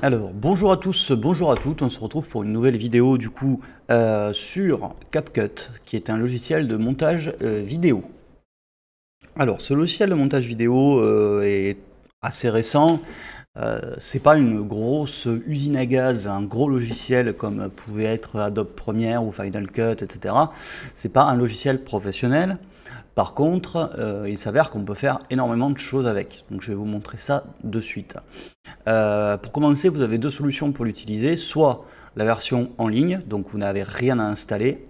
Alors bonjour à tous, bonjour à toutes, on se retrouve pour une nouvelle vidéo du coup euh, sur CapCut qui est un logiciel de montage euh, vidéo. Alors ce logiciel de montage vidéo euh, est assez récent, c'est pas une grosse usine à gaz, un gros logiciel comme pouvait être Adobe Premiere ou Final Cut, etc. C'est pas un logiciel professionnel. Par contre, euh, il s'avère qu'on peut faire énormément de choses avec. Donc je vais vous montrer ça de suite. Euh, pour commencer, vous avez deux solutions pour l'utiliser. Soit la version en ligne, donc vous n'avez rien à installer.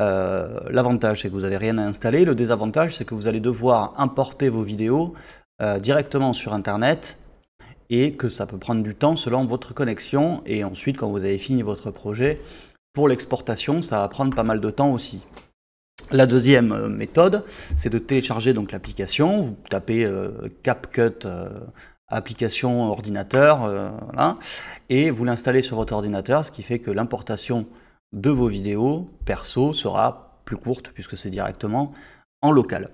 Euh, l'avantage, c'est que vous n'avez rien à installer. Le désavantage, c'est que vous allez devoir importer vos vidéos directement sur Internet et que ça peut prendre du temps selon votre connexion. Et ensuite, quand vous avez fini votre projet, pour l'exportation, ça va prendre pas mal de temps aussi. La deuxième euh, méthode, c'est de télécharger donc l'application. Vous tapez euh, CapCut euh, application ordinateur et vous l'installez sur votre ordinateur, ce qui fait que l'importation de vos vidéos perso sera plus courte puisque c'est directement en local.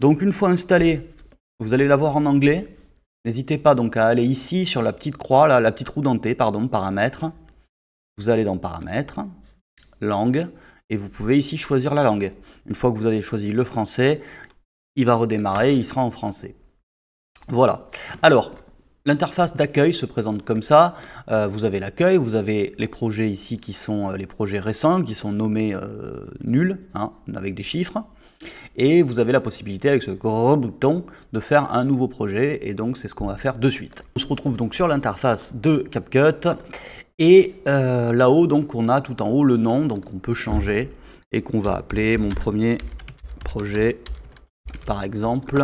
Donc une fois installé, vous allez l'avoir en anglais. N'hésitez pas donc à aller ici sur la petite croix, la petite roue dentée, pardon, paramètres. Vous allez dans paramètres, langue, et vous pouvez ici choisir la langue. Une fois que vous avez choisi le français, il va redémarrer, il sera en français. Voilà. Alors, L'interface d'accueil se présente comme ça. Euh, vous avez l'accueil, vous avez les projets ici qui sont euh, les projets récents, qui sont nommés euh, nuls, hein, avec des chiffres. Et vous avez la possibilité avec ce gros bouton de faire un nouveau projet. Et donc c'est ce qu'on va faire de suite. On se retrouve donc sur l'interface de CapCut. Et euh, là-haut, donc, on a tout en haut le nom, donc on peut changer et qu'on va appeler mon premier projet, par exemple.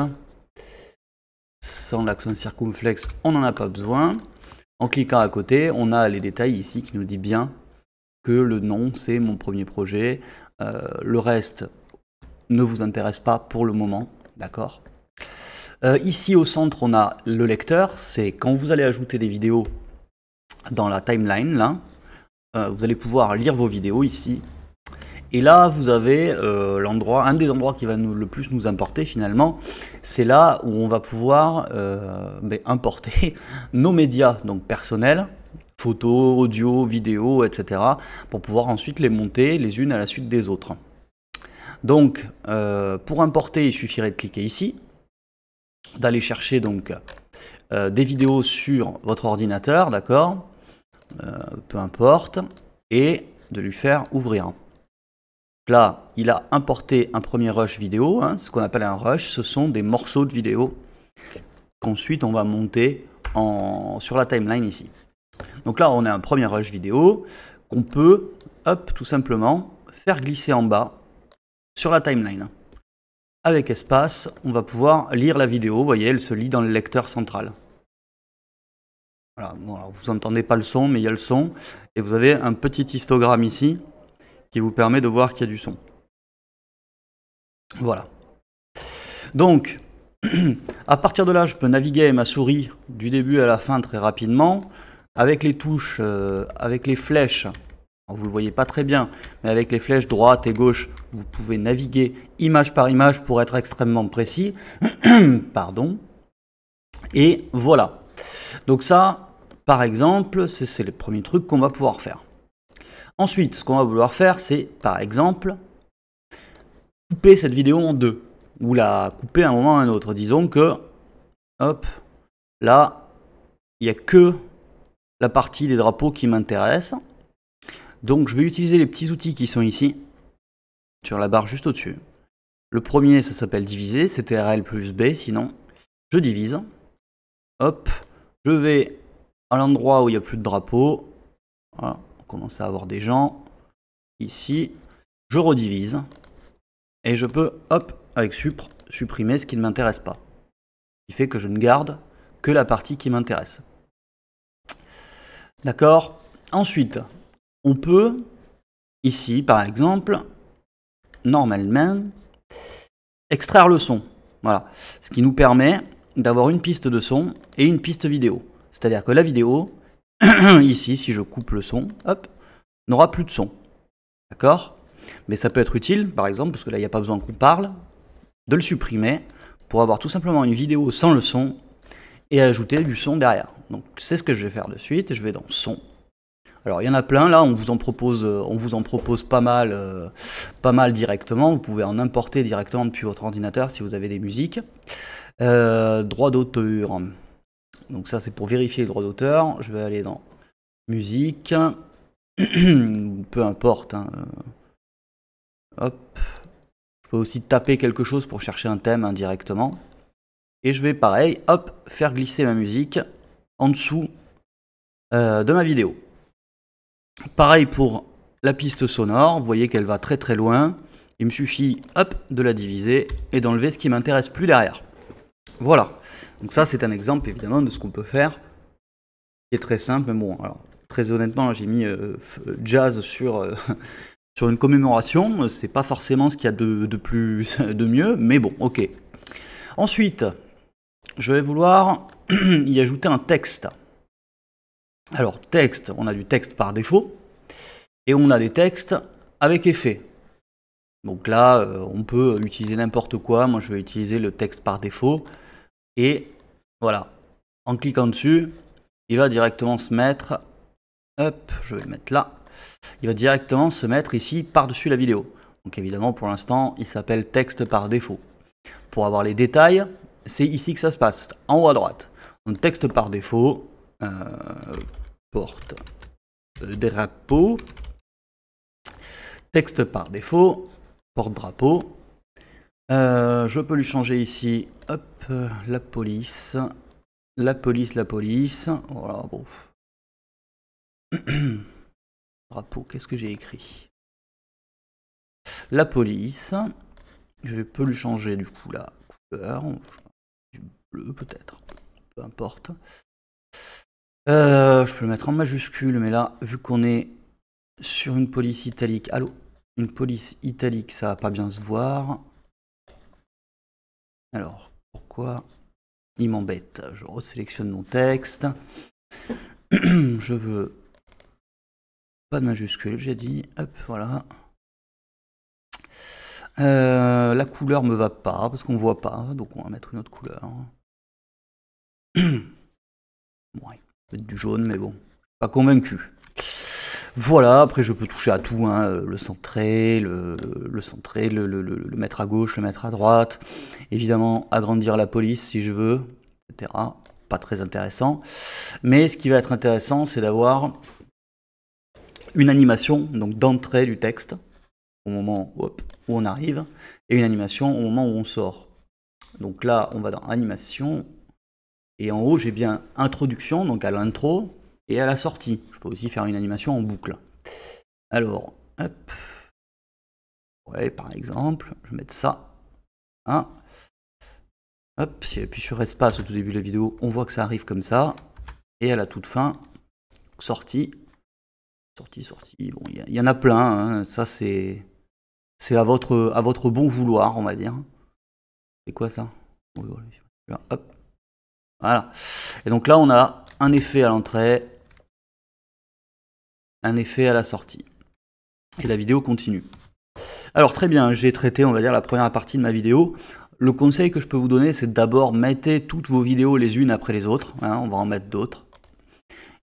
Sans l'accent circonflexe, on n'en a pas besoin. En cliquant à côté, on a les détails ici qui nous dit bien que le nom, c'est mon premier projet. Euh, le reste ne vous intéresse pas pour le moment, d'accord euh, Ici, au centre, on a le lecteur. C'est quand vous allez ajouter des vidéos, dans la timeline là. Euh, vous allez pouvoir lire vos vidéos ici. Et là, vous avez euh, l'endroit, un des endroits qui va nous, le plus nous importer finalement, c'est là où on va pouvoir euh, ben, importer nos médias, donc personnels, photos, audio, vidéos, etc., pour pouvoir ensuite les monter les unes à la suite des autres. Donc, pour importer, il suffirait de cliquer ici, d'aller chercher donc des vidéos sur votre ordinateur, d'accord euh, peu importe, et de lui faire ouvrir. Là, il a importé un premier rush vidéo, hein, ce qu'on appelle un rush, ce sont des morceaux de vidéo qu'ensuite on va monter sur la timeline ici. Donc là, on a un premier rush vidéo qu'on peut, tout simplement, faire glisser en bas sur la timeline. Avec espace, on va pouvoir lire la vidéo, vous voyez, elle se lit dans le lecteur central. Voilà, vous n'entendez pas le son, mais il y a le son. Et vous avez un petit histogramme ici qui vous permet de voir qu'il y a du son. Voilà. Donc, à partir de là, je peux naviguer ma souris du début à la fin très rapidement. Avec les touches, euh, avec les flèches, vous ne le voyez pas très bien, mais avec les flèches droite et gauche, vous pouvez naviguer image par image pour être extrêmement précis. Pardon. Et voilà. Donc ça, par exemple, c'est le premier truc qu'on va pouvoir faire. Ensuite, ce qu'on va vouloir faire, c'est par exemple couper cette vidéo en deux, ou la couper à un moment ou à un autre. Disons que, hop, là, il n'y a que la partie des drapeaux qui m'intéresse. Donc je vais utiliser les petits outils qui sont ici, sur la barre juste au-dessus. Le premier, ça s'appelle diviser, c'est RL plus B, sinon je divise. Hop, je vais à l'endroit où il n'y a plus de drapeau, on commence à avoir des gens. Ici, je redivise et je peux, hop, avec supr, supprimer ce qui ne m'intéresse pas. Ce qui fait que je ne garde que la partie qui m'intéresse. D'accord Ensuite, on peut, ici par exemple, normalement, extraire le son. Voilà. Ce qui nous permet d'avoir une piste de son et une piste vidéo. C'est-à-dire que la vidéo, ici, si je coupe le son, hop, n'aura plus de son. D'accord Mais ça peut être utile, par exemple, parce que là, il n'y a pas besoin qu'on parle, de le supprimer pour avoir tout simplement une vidéo sans le son et ajouter du son derrière. Donc c'est ce que je vais faire de suite, je vais dans son. Alors il y en a plein là, on vous en propose, euh, on vous en propose pas mal, euh, pas mal directement. Vous pouvez en importer directement depuis votre ordinateur si vous avez des musiques. Euh, droit d'auteur. Donc ça c'est pour vérifier le droit d'auteur. Je vais aller dans musique, peu importe. Hein. Hop. Je peux aussi taper quelque chose pour chercher un thème indirectement. Et je vais pareil, hop, faire glisser ma musique en dessous euh, de ma vidéo. Pareil pour la piste sonore, vous voyez qu'elle va très très loin. Il me suffit, hop, de la diviser et d'enlever ce qui m'intéresse plus derrière. Voilà. Donc ça, c'est un exemple évidemment de ce qu'on peut faire, qui est très simple. Mais bon, très honnêtement, j'ai mis euh, euh, jazz euh, sur une commémoration. C'est pas forcément ce qu'il y a de, de plus de mieux, mais bon, ok. Ensuite, je vais vouloir y ajouter un texte. Alors texte, on a du texte par défaut et on a des textes avec effet. Donc là, on peut utiliser n'importe quoi. Moi, je vais utiliser le texte par défaut. Et voilà, en cliquant dessus, il va directement se mettre, hop, je vais mettre là, il va directement se mettre ici par-dessus la vidéo. Donc évidemment, pour l'instant, il s'appelle texte par défaut. Pour avoir les détails, c'est ici que ça se passe, en haut à droite. Donc texte par défaut, euh, porte euh, drapeau, texte par défaut, porte drapeau, euh, je peux lui changer ici. Hop, la police. La police, la police. Voilà, bon. Drapeau, qu'est-ce que j'ai écrit La police. Je peux lui changer du coup la couleur. Du bleu peut-être. Peu importe. Euh, je peux le mettre en majuscule, mais là, vu qu'on est sur une police italique. Allô Une police italique, ça va pas bien se voir. Alors, pourquoi il m'embête Je resélectionne mon texte. Je veux pas de majuscule, j'ai dit. Hop, voilà. Euh, la couleur me va pas parce qu'on voit pas, donc on va mettre une autre couleur. ouais, peut-être du jaune, mais bon, pas convaincu. Voilà, après je peux toucher à tout, hein, euh, le centrer, le, centrer, le, mettre à gauche, le mettre à droite, évidemment agrandir la police si je veux, etc. Pas très intéressant. Mais ce qui va être intéressant, c'est d'avoir une animation donc d'entrée du texte au moment où on arrive et une animation au moment où on sort. Donc là, on va dans animation et en haut, j'ai bien introduction, donc à l'intro, et à la sortie. Je peux aussi faire une animation en boucle. Alors, hop. Ouais, par exemple, je vais mettre ça. Hein. Hop, si j'appuie sur espace au tout début de la vidéo, on voit que ça arrive comme ça. Et à la toute fin, sortie. Sortie, sortie. Bon, il y, en a plein. Hein. Ça, c'est c'est à votre, à votre bon vouloir, on va dire. C'est quoi ça Voilà. Et donc là, on a un effet à l'entrée, un effet à la sortie. Et la vidéo continue. Alors très bien, j'ai traité, on va dire, la première partie de ma vidéo. Le conseil que je peux vous donner, c'est d'abord mettez toutes vos vidéos les unes après les autres. Hein, on va en mettre d'autres.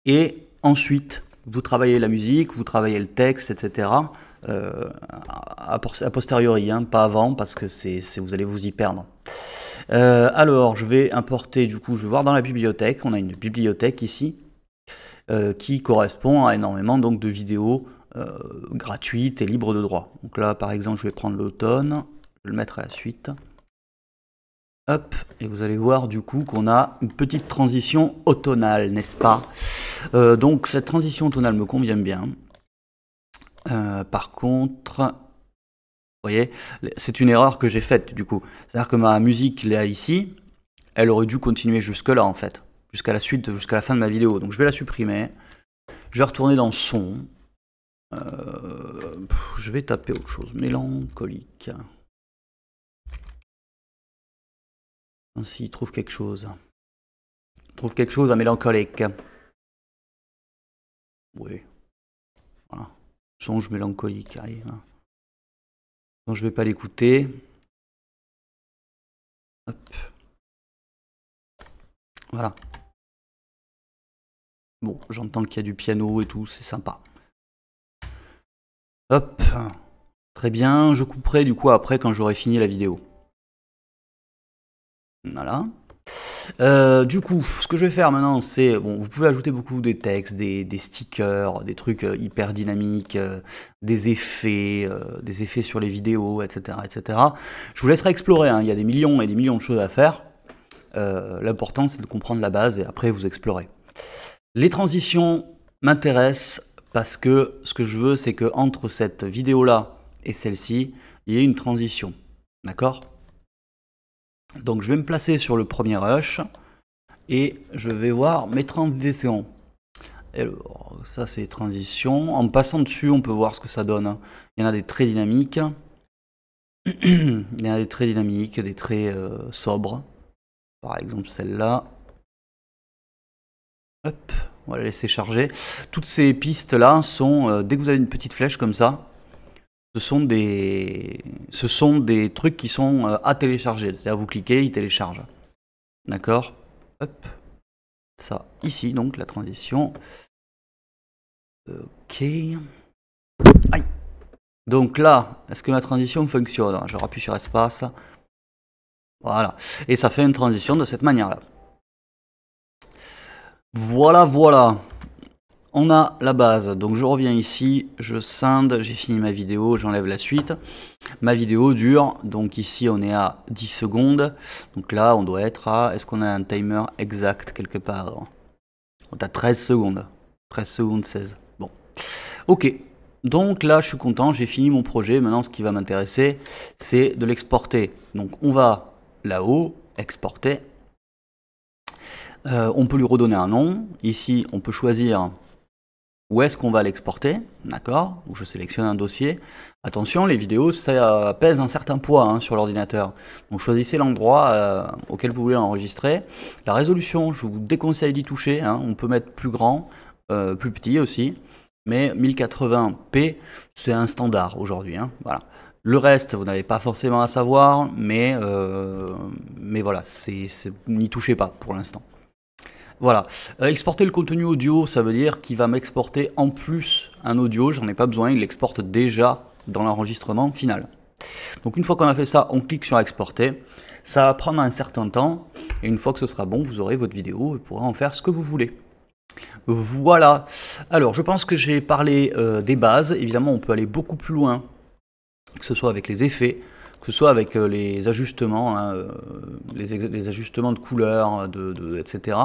Et ensuite, vous travaillez la musique, vous travaillez le texte, etc. Euh, a, posteriori, hein, pas avant, parce que c'est, vous allez vous y perdre. Euh, alors, je vais importer, du coup, je vais voir dans la bibliothèque. On a une bibliothèque ici. Euh, qui correspond à énormément de vidéos euh, gratuites et libres de droit. Donc là, par exemple, je vais prendre l'automne, je vais le mettre à la suite. Hop, et vous allez voir du coup qu'on a une petite transition automnale, n'est-ce pas euh, Donc cette transition automnale me convient bien. par contre, vous voyez, c'est une erreur que j'ai faite du coup. C'est-à-dire que ma musique, là ici, elle aurait dû continuer jusque-là en fait jusqu'à la suite, jusqu'à la fin de ma vidéo. Donc je vais la supprimer. Je vais retourner dans son. Euh, je vais taper autre chose. Mélancolique. Ainsi, il trouve quelque chose. trouve quelque chose à mélancolique. Oui. Voilà. Songe mélancolique. Allez. Donc hein. je vais pas l'écouter. Hop. Voilà. Bon, j'entends qu'il y a du piano et tout, c'est sympa. Hop, très bien, je couperai du coup après quand j'aurai fini la vidéo. Voilà. Euh, du coup, ce que je vais faire maintenant, c'est bon, vous pouvez ajouter beaucoup des textes, des, stickers, des trucs euh, hyper dynamiques, euh, des effets, des effets sur les vidéos, etc., etc. Je vous laisserai explorer. Hein. Il y a des millions et des millions de choses à faire. L'important, c'est de comprendre la base et après vous explorez. Les transitions m'intéressent parce que ce que je veux, c'est que entre cette vidéo-là et celle-ci, il y ait une transition. D'accord Donc je vais me placer sur le premier rush et je vais voir mes transitions. Alors, ça c'est transition. En passant dessus, on peut voir ce que ça donne. Hein. Il y en a des très dynamiques. il y en a des très dynamiques, des très euh, sobres. Par exemple celle-là. Hop, on va la laisser charger. Toutes ces pistes-là sont, euh, dès que vous avez une petite flèche comme ça, ce sont des, ce sont des trucs qui sont euh, à télécharger. C'est-à-dire vous cliquez, il télécharge. D'accord Hop. Ça, ici, donc, la transition. Ok. Aïe. Donc là, est-ce que ma transition fonctionne Je rappuie sur espace. Voilà. Et ça fait une transition de cette manière-là. Voilà, voilà. On a la base. Donc je reviens ici, je scinde, j'ai fini ma vidéo, j'enlève la suite. Ma vidéo dure, donc ici on est à 10 secondes. Donc là on doit être à... Est-ce qu'on a un timer exact quelque part On a 13 secondes. 13 secondes 16. Bon. Ok. Donc là je suis content, j'ai fini mon projet. Maintenant ce qui va m'intéresser c'est de l'exporter. Donc on va là-haut, exporter euh, on peut lui redonner un nom. Ici, on peut choisir où est-ce qu'on va l'exporter. D'accord Je sélectionne un dossier. Attention, les vidéos, ça pèse un certain poids hein, sur l'ordinateur. Donc choisissez l'endroit euh, auquel vous voulez enregistrer. La résolution, je vous déconseille d'y toucher. Hein. On peut mettre plus grand, euh, plus petit aussi. Mais 1080p, c'est un standard aujourd'hui. Hein. Voilà. Le reste, vous n'avez pas forcément à savoir, mais, mais voilà, n'y touchez pas pour l'instant. Voilà. Euh, exporter le contenu audio, ça veut dire qu'il va m'exporter en plus un audio. J'en ai pas besoin, il l'exporte déjà dans l'enregistrement final. Donc une fois qu'on a fait ça, on clique sur exporter. Ça va prendre un certain temps et une fois que ce sera bon, vous aurez votre vidéo, vous pourrez en faire ce que vous voulez. Voilà. Alors je pense que j'ai parlé euh, des bases. Évidemment, on peut aller beaucoup plus loin, que ce soit avec les effets, que ce soit avec euh, les ajustements, hein, euh, les, ajustements de couleurs, etc.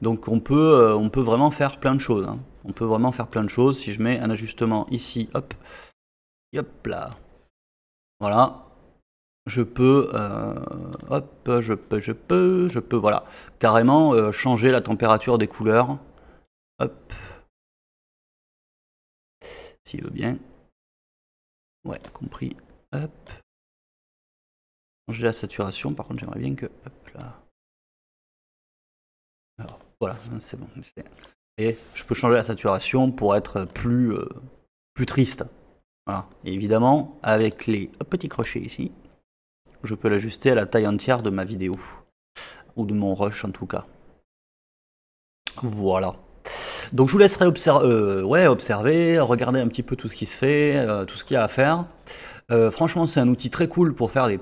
Donc on peut, euh, on peut vraiment faire plein de choses. Hein. On peut vraiment faire plein de choses. Si je mets un ajustement ici, hop, hop là, voilà, je peux, hop, je peux, je peux, je peux, voilà, carrément changer la température des couleurs. Hop, s'il veut bien. Ouais, compris. Hop la saturation. Par contre, j'aimerais bien que. voilà, c'est bon. Et je peux changer la saturation pour être plus, euh, plus triste. évidemment, avec les petits crochets ici, je peux l'ajuster à la taille entière de ma vidéo. Ou de mon rush en tout cas. Voilà. Donc je vous laisserai observer, euh, ouais, observer, regarder un petit peu tout ce qui se fait, euh, tout ce qu'il y a à faire. franchement, c'est un outil très cool pour faire des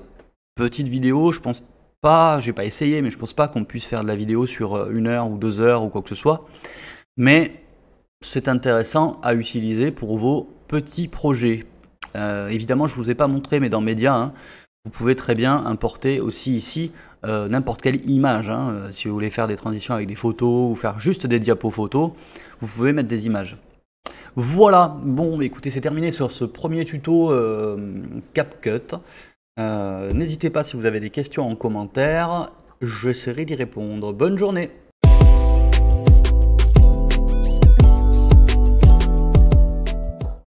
petite vidéo, je pense pas, j'ai pas essayé, mais je pense pas qu'on puisse faire de la vidéo sur euh, une heure ou deux heures ou quoi que ce soit. Mais c'est intéressant à utiliser pour vos petits projets. Euh, évidemment, je vous ai pas montré, mais dans Média, hein, vous pouvez très bien importer aussi ici euh, n'importe quelle image. Hein. Si vous voulez faire des transitions avec des photos ou faire juste des diapos photos, vous pouvez mettre des images. Voilà, bon écoutez c'est terminé sur ce premier tuto CapCut. Euh, n'hésitez pas si vous avez des questions en commentaire, j'essaierai d'y répondre. Bonne journée